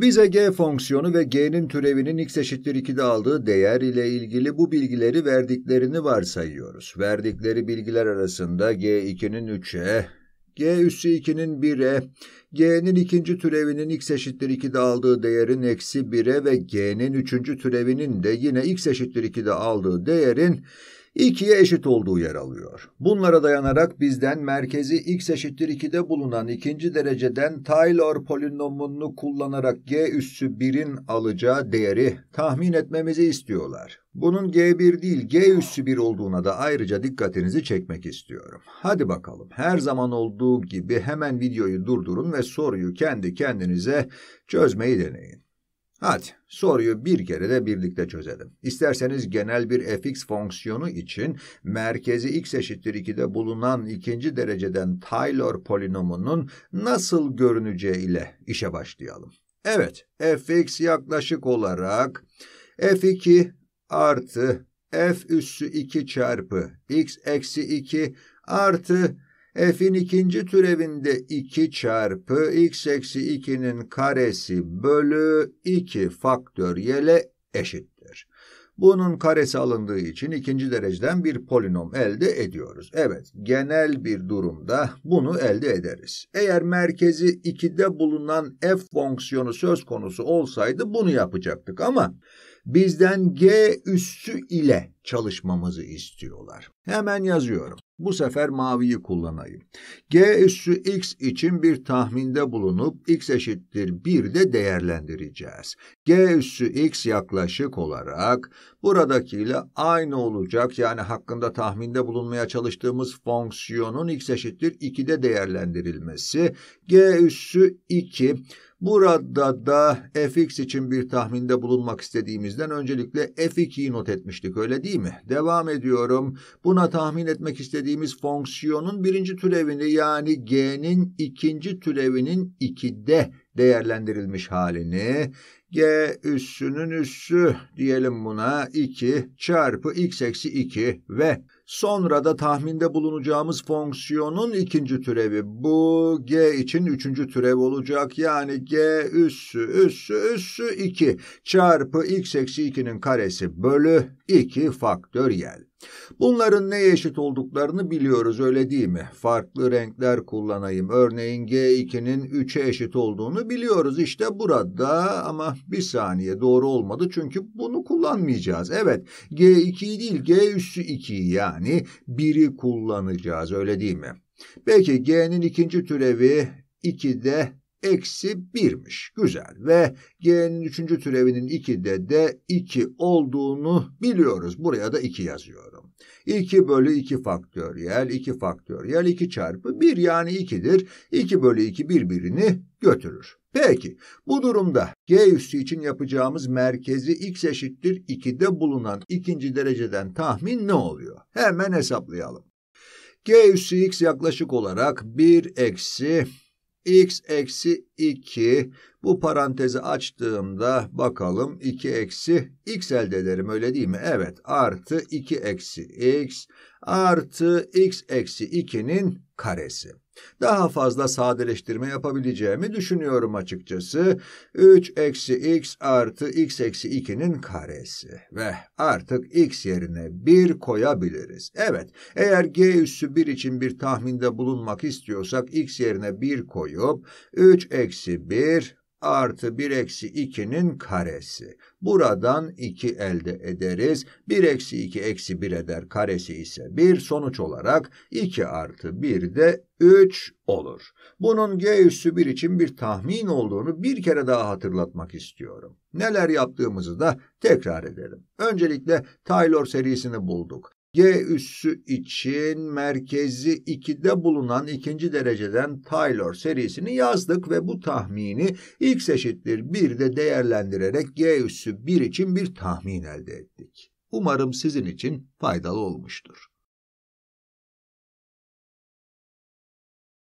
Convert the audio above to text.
Bize g fonksiyonu ve g'nin türevinin x eşittir 2'de aldığı değer ile ilgili bu bilgileri verdiklerini varsayıyoruz. Verdikleri bilgiler arasında g2'nin 3'e, g üssü 2'nin 1'e, g'nin ikinci türevinin x eşittir 2'de aldığı değerin eksi 1'e ve g'nin üçüncü türevinin de yine x eşittir 2'de aldığı değerin 2'ye eşit olduğu yer alıyor. Bunlara dayanarak bizden merkezi x eşittir 2'de bulunan ikinci dereceden Taylor polinomunu kullanarak g üssü 1'in alacağı değeri tahmin etmemizi istiyorlar. Bunun G1 değil G üssü 1 olduğuna da ayrıca dikkatinizi çekmek istiyorum. Hadi bakalım her zaman olduğu gibi hemen videoyu durdurun ve soruyu kendi kendinize çözmeyi deneyin. Hadi soruyu bir kere de birlikte çözelim. İsterseniz genel bir fx fonksiyonu için merkezi x eşittir 2'de bulunan ikinci dereceden Taylor polinomunun nasıl görüneceği ile işe başlayalım. Evet fx yaklaşık olarak f2 artı f üssü 2 çarpı x eksi 2 artı f'in ikinci türevinde 2 çarpı x eksi 2'nin karesi bölü 2 faktöriyele eşittir. Bunun karesi alındığı için ikinci dereceden bir polinom elde ediyoruz. Evet, genel bir durumda bunu elde ederiz. Eğer merkezi 2'de bulunan f fonksiyonu söz konusu olsaydı bunu yapacaktık ama bizden g üssü ile çalışmamızı istiyorlar. Hemen yazıyorum. Bu sefer maviyi kullanayım. G üssü x için bir tahminde bulunup x eşittir 1 de değerlendireceğiz. G üssü x yaklaşık olarak buradakiyle aynı olacak. Yani hakkında tahminde bulunmaya çalıştığımız fonksiyonun x eşittir 2 de değerlendirilmesi. G üssü 2 Burada da fx için bir tahminde bulunmak istediğimizden öncelikle f2'yi not etmiştik öyle değil değil mi? Devam ediyorum. Buna tahmin etmek istediğimiz fonksiyonun birinci türevini yani g'nin ikinci türevinin 2'de değerlendirilmiş halini g üssünün üssü diyelim buna 2 çarpı x eksi 2 ve Sonra da tahminde bulunacağımız fonksiyonun ikinci türevi. Bu g için üçüncü türev olacak. Yani g üssü üssü üssü 2 çarpı x eksi 2'nin karesi bölü 2 faktöriyel. Bunların neye eşit olduklarını biliyoruz öyle değil mi? Farklı renkler kullanayım. Örneğin G2'nin 3'e eşit olduğunu biliyoruz. İşte burada ama bir saniye doğru olmadı çünkü bunu kullanıyoruz kullanmayacağız. Evet g 2 değil G üssü 2'yi yani 1'i kullanacağız öyle değil mi? Peki G'nin ikinci türevi 2'de eksi 1'miş. Güzel ve G'nin üçüncü türevinin 2'de de 2 olduğunu biliyoruz. Buraya da 2 yazıyorum. 2 bölü 2 faktöriyel, 2 faktöriyel, 2 çarpı 1 yani 2'dir. 2 bölü 2 birbirini götürür. Peki bu durumda G üssü için yapacağımız merkezi x eşittir 2'de bulunan ikinci dereceden tahmin ne oluyor? Hemen hesaplayalım. G üssü x yaklaşık olarak 1 eksi x eksi 2. Bu parantezi açtığımda bakalım 2 eksi x elde ederim öyle değil mi? Evet artı 2 eksi x artı x eksi 2'nin karesi. Daha fazla sadeleştirme yapabileceğimi düşünüyorum açıkçası. 3 eksi x artı x eksi 2'nin karesi ve artık x yerine 1 koyabiliriz. Evet eğer g üssü 1 için bir tahminde bulunmak istiyorsak x yerine 1 koyup 3 eksi eksi 1 artı 1 eksi 2'nin karesi. Buradan 2 elde ederiz. 1 eksi 2 eksi 1 eder karesi ise 1. Sonuç olarak 2 artı 1 de 3 olur. Bunun g üssü 1 için bir tahmin olduğunu bir kere daha hatırlatmak istiyorum. Neler yaptığımızı da tekrar edelim. Öncelikle Taylor serisini bulduk. G üssü için merkezi 2'de bulunan ikinci dereceden Taylor serisini yazdık ve bu tahmini x eşittir 1'de değerlendirerek G üssü 1 için bir tahmin elde ettik. Umarım sizin için faydalı olmuştur.